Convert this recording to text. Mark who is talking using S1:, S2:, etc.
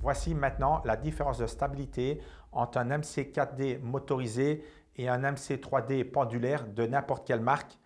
S1: Voici maintenant la différence de stabilité entre un MC4D motorisé et un MC3D pendulaire de n'importe quelle marque